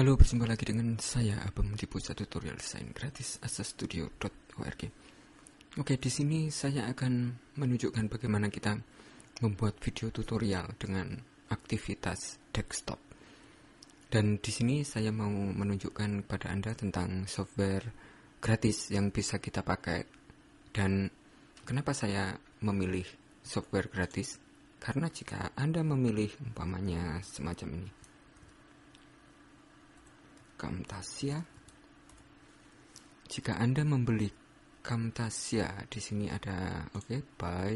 Halo, berjumpa lagi dengan saya Abang di pusat tutorial desain gratis asastudio.org. Oke, di sini saya akan menunjukkan bagaimana kita membuat video tutorial dengan aktivitas desktop. Dan di sini saya mau menunjukkan kepada Anda tentang software gratis yang bisa kita pakai dan kenapa saya memilih software gratis? Karena jika Anda memilih umpamanya semacam ini Camtasia. Jika Anda membeli Camtasia, di sini ada oke okay, buy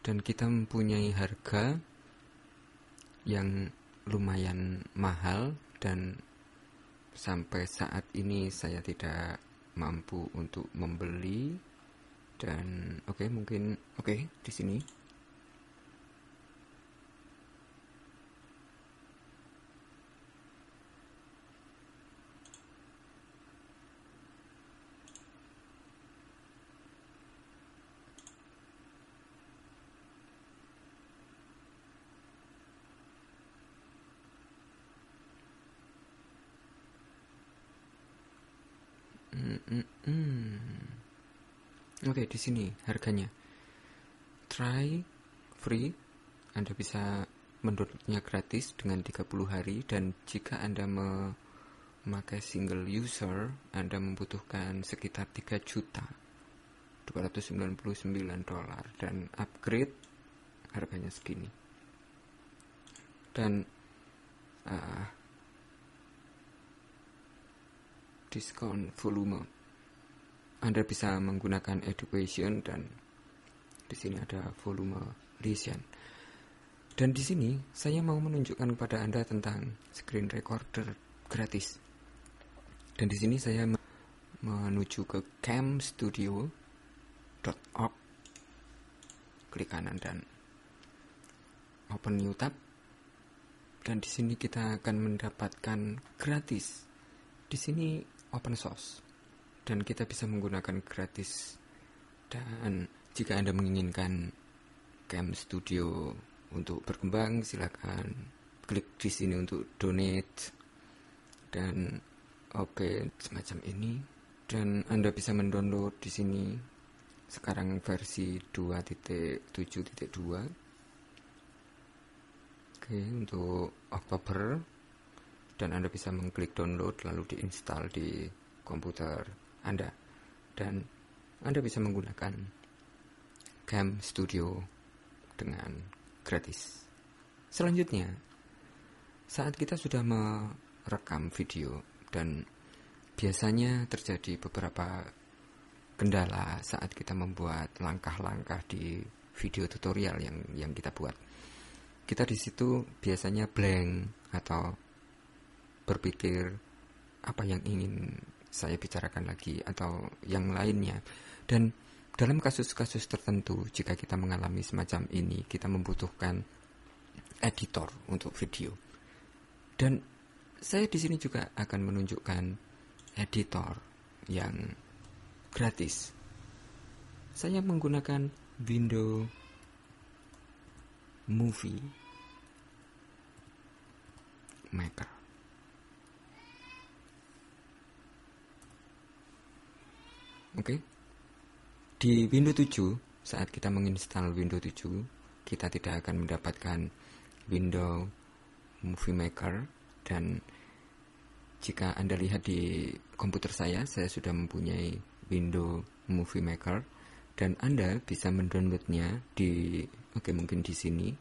dan kita mempunyai harga yang lumayan mahal dan sampai saat ini saya tidak mampu untuk membeli dan oke okay, mungkin oke okay, di sini Hmm, hmm, Oke, di sini harganya. Try free. Anda bisa mendownloadnya gratis dengan 30 hari dan jika Anda memakai single user, Anda membutuhkan sekitar 3 juta 299 dolar dan upgrade harganya segini. Dan uh, diskon volume. Anda bisa menggunakan education dan di sini ada volume lesion. Dan di sini saya mau menunjukkan kepada Anda tentang screen recorder gratis. Dan di sini saya menuju ke camstudio.org. Klik kanan dan open new tab. Dan di sini kita akan mendapatkan gratis. Di sini open source dan kita bisa menggunakan gratis. Dan jika Anda menginginkan Cam Studio untuk berkembang, silakan klik di sini untuk donate dan oke okay, semacam ini dan Anda bisa mendownload di sini sekarang versi 2.7.2 Oke, okay, untuk Oktober dan Anda bisa mengklik download lalu diinstal di komputer Anda dan Anda bisa menggunakan Cam Studio dengan gratis. Selanjutnya, saat kita sudah merekam video dan biasanya terjadi beberapa kendala saat kita membuat langkah-langkah di video tutorial yang yang kita buat. Kita di situ biasanya blank atau berpikir apa yang ingin saya bicarakan lagi atau yang lainnya. Dan dalam kasus-kasus tertentu jika kita mengalami semacam ini kita membutuhkan editor untuk video. Dan saya di sini juga akan menunjukkan editor yang gratis. Saya menggunakan Windows Movie Maker. Oke. Di Windows 7, saat kita menginstal Windows 7, kita tidak akan mendapatkan window Movie Maker dan jika Anda lihat di komputer saya, saya sudah mempunyai window Movie Maker dan Anda bisa mendownloadnya di oke okay, mungkin di sini.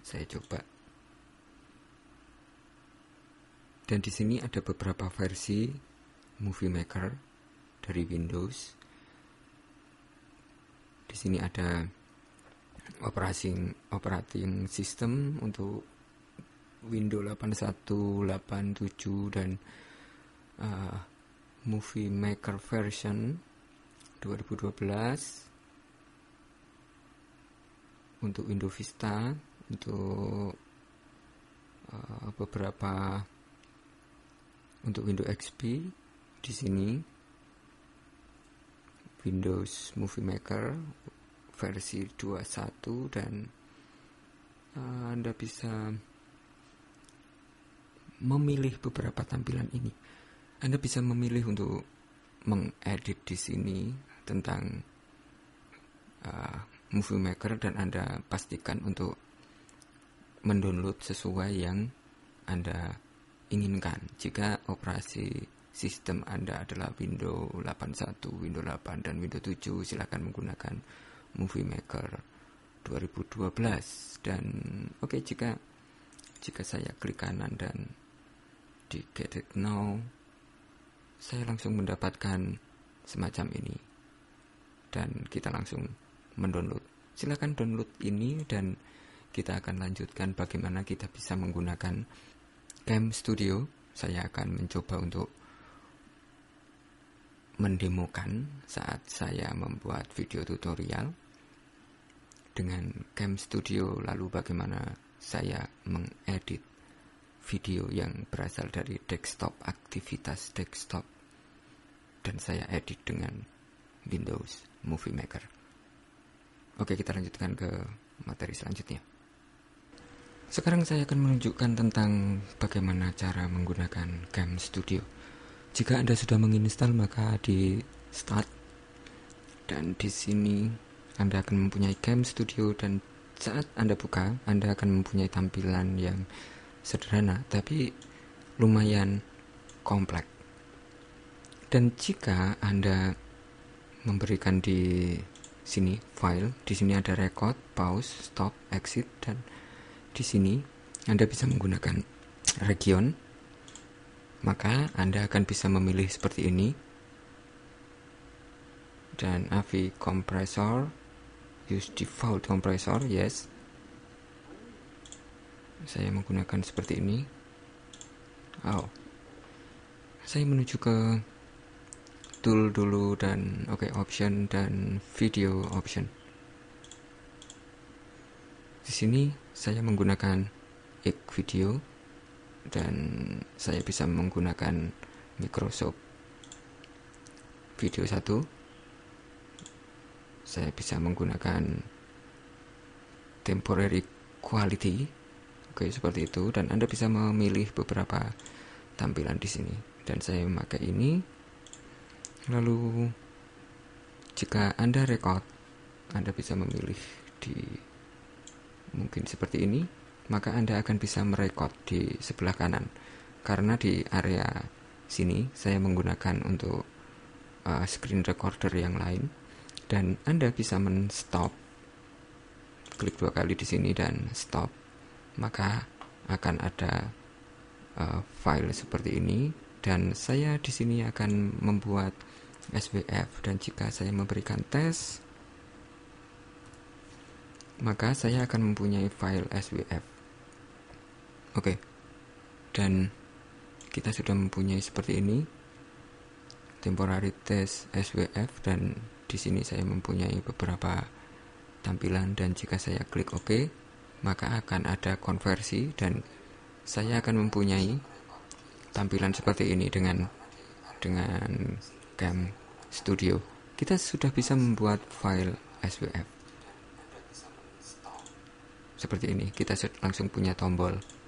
Saya coba dan di sini ada beberapa versi Movie Maker dari Windows. Di sini ada operating operating system untuk Windows 81, 87 dan uh, Movie Maker version 2012 untuk Windows Vista untuk uh, beberapa untuk Windows XP di sini Windows Movie Maker versi 21 dan uh, Anda bisa memilih beberapa tampilan ini. Anda bisa memilih untuk mengedit di sini tentang uh, Movie Maker dan Anda pastikan untuk mendownload sesuai yang Anda inginkan. Jika operasi sistem Anda adalah Windows 81, Windows 8 dan Windows 7 silahkan menggunakan Movie Maker 2012 dan oke okay, jika jika saya klik kanan dan di get it now saya langsung mendapatkan semacam ini dan kita langsung mendownload silahkan download ini dan kita akan lanjutkan bagaimana kita bisa menggunakan Cam Studio saya akan mencoba untuk mendemokan saat saya membuat video tutorial dengan Cam Studio lalu bagaimana saya mengedit video yang berasal dari desktop aktivitas desktop dan saya edit dengan Windows Movie Maker. Oke, kita lanjutkan ke materi selanjutnya. Sekarang saya akan menunjukkan tentang bagaimana cara menggunakan Cam Studio jika Anda sudah menginstal maka di start dan di sini Anda akan mempunyai game studio dan saat Anda buka Anda akan mempunyai tampilan yang sederhana tapi lumayan kompleks. Dan jika Anda memberikan di sini file, di sini ada record, pause, stop, exit dan di sini Anda bisa menggunakan region maka Anda akan bisa memilih seperti ini dan AV compressor use default compressor yes saya menggunakan seperti ini oh saya menuju ke tool dulu dan oke okay, option dan video option di sini saya menggunakan ek video dan saya bisa menggunakan Microsoft Video 1 saya bisa menggunakan temporary quality oke seperti itu dan Anda bisa memilih beberapa tampilan di sini dan saya memakai ini lalu jika Anda record Anda bisa memilih di mungkin seperti ini maka Anda akan bisa merekod di sebelah kanan. Karena di area sini saya menggunakan untuk uh, screen recorder yang lain dan Anda bisa men-stop. Klik dua kali di sini dan stop. Maka akan ada uh, file seperti ini dan saya di sini akan membuat SWF dan jika saya memberikan tes maka saya akan mempunyai file SWF Oke. Okay. Dan kita sudah mempunyai seperti ini temporary test SWF dan di sini saya mempunyai beberapa tampilan dan jika saya klik OK maka akan ada konversi dan saya akan mempunyai tampilan seperti ini dengan dengan Cam Studio. Kita sudah bisa membuat file SWF seperti ini. Kita langsung punya tombol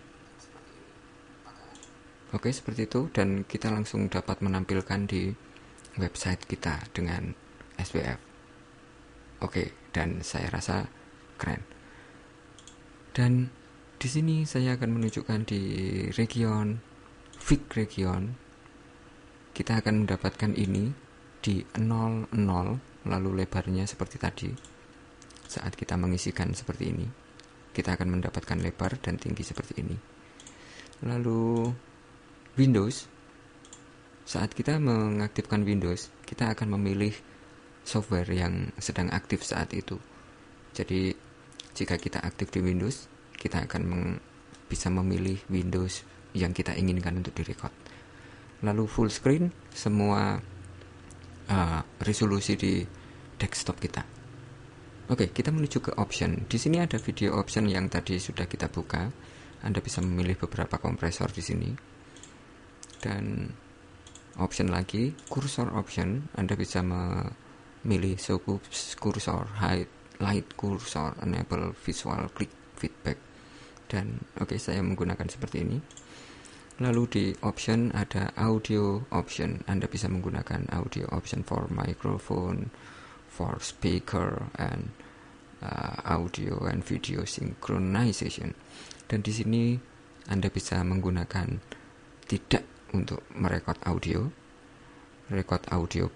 Oke, seperti itu dan kita langsung dapat menampilkan di website kita dengan SWF. Oke, dan saya rasa keren. Dan di sini saya akan menunjukkan di region fig region kita akan mendapatkan ini di 00 lalu lebarnya seperti tadi. Saat kita mengisikan seperti ini, kita akan mendapatkan lebar dan tinggi seperti ini. Lalu Windows saat kita mengaktifkan Windows kita akan memilih software yang sedang aktif saat itu jadi jika kita aktif di Windows kita akan bisa memilih Windows yang kita inginkan untuk direcord lalu full screen semua uh, resolusi di desktop kita Oke, kita menuju ke option. Di sini ada video option yang tadi sudah kita buka. Anda bisa memilih beberapa kompresor di sini dan option lagi cursor option Anda bisa memilih suku cursor height light cursor enable visual click feedback dan oke okay, saya menggunakan seperti ini lalu di option ada audio option Anda bisa menggunakan audio option for microphone for speaker and uh, audio and video synchronization dan di sini Anda bisa menggunakan tidak untuk merekod audio, record audio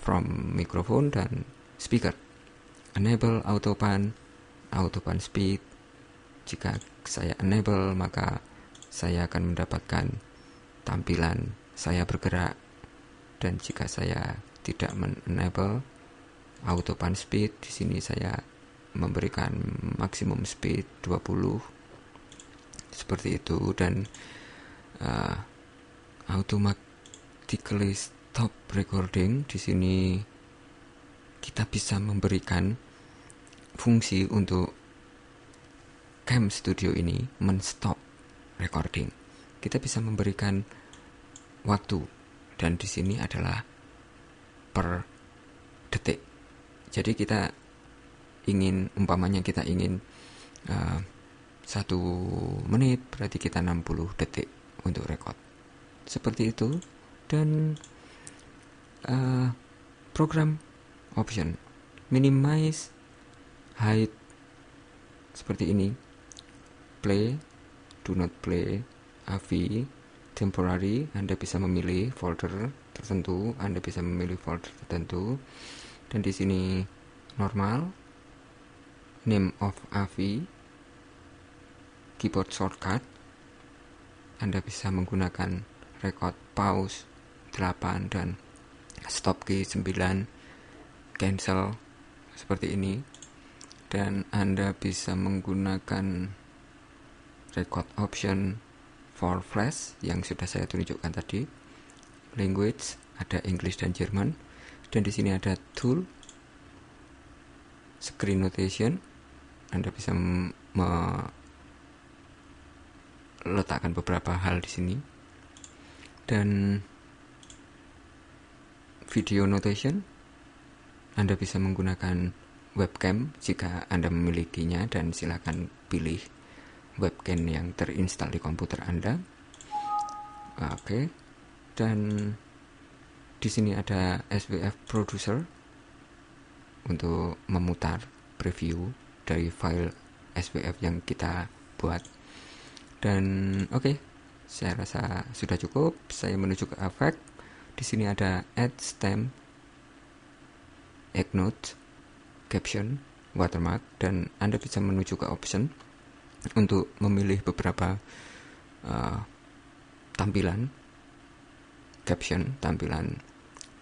from microphone dan speaker. Enable auto pan, auto pan speed. Jika saya enable maka saya akan mendapatkan tampilan saya bergerak dan jika saya tidak men-enable pan speed di sini saya memberikan maksimum speed 20 seperti itu dan uh, automatically stop recording di sini kita bisa memberikan fungsi untuk Cam Studio ini menstop recording. Kita bisa memberikan waktu dan di sini adalah per detik. Jadi kita ingin umpamanya kita ingin uh, satu menit berarti kita 60 detik untuk record seperti itu dan uh, program option minimize height seperti ini play do not play AVI temporary Anda bisa memilih folder tertentu Anda bisa memilih folder tertentu dan di sini normal name of AVI keyboard shortcut anda bisa menggunakan record pause 8 dan stop key 9 cancel seperti ini dan Anda bisa menggunakan record option for flash yang sudah saya tunjukkan tadi language ada English dan German dan di sini ada tool screen notation Anda bisa letakkan beberapa hal di sini dan video notation Anda bisa menggunakan webcam jika Anda memilikinya dan silakan pilih webcam yang terinstal di komputer Anda oke dan di sini ada SWF producer untuk memutar preview dari file SWF yang kita buat dan oke, okay, saya rasa sudah cukup. Saya menuju ke efek. Di sini ada add stamp, stem, note, caption, watermark, dan Anda bisa menuju ke option untuk memilih beberapa uh, tampilan, caption, tampilan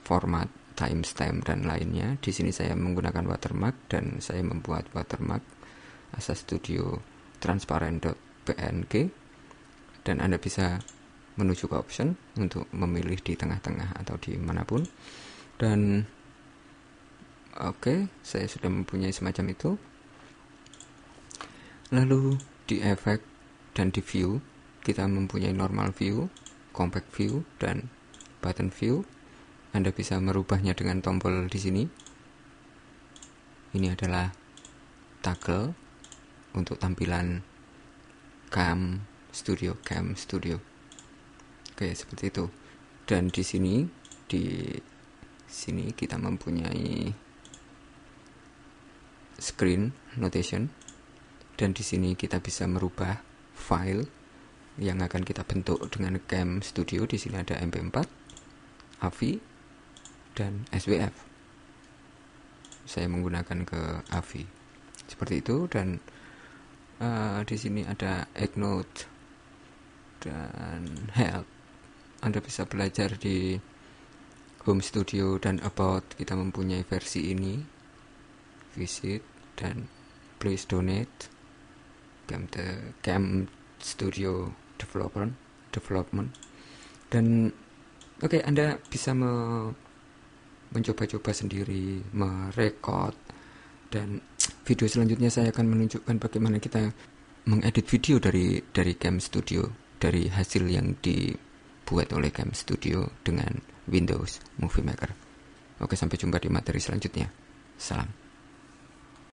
format, timestamp dan lainnya. Di sini saya menggunakan watermark dan saya membuat watermark Asa Studio transparent PNG dan Anda bisa menuju ke option untuk memilih di tengah-tengah atau di manapun dan oke okay, saya sudah mempunyai semacam itu lalu di efek dan di view kita mempunyai normal view compact view dan button view Anda bisa merubahnya dengan tombol di sini ini adalah toggle untuk tampilan cam studio cam studio oke seperti itu dan di sini di sini kita mempunyai screen notation dan di sini kita bisa merubah file yang akan kita bentuk dengan cam studio di sini ada mp4 AVI dan SWF saya menggunakan ke AVI seperti itu dan uh, di sini ada EndNote dan help Anda bisa belajar di Home Studio dan About kita mempunyai versi ini visit dan please donate Camp, the, Camp Studio Development Development dan oke okay, Anda bisa me, mencoba-coba sendiri merekod dan video selanjutnya saya akan menunjukkan bagaimana kita mengedit video dari dari Cam Studio dari hasil yang dibuat oleh Cam Studio dengan Windows Movie Maker. Oke, sampai jumpa di materi selanjutnya. Salam.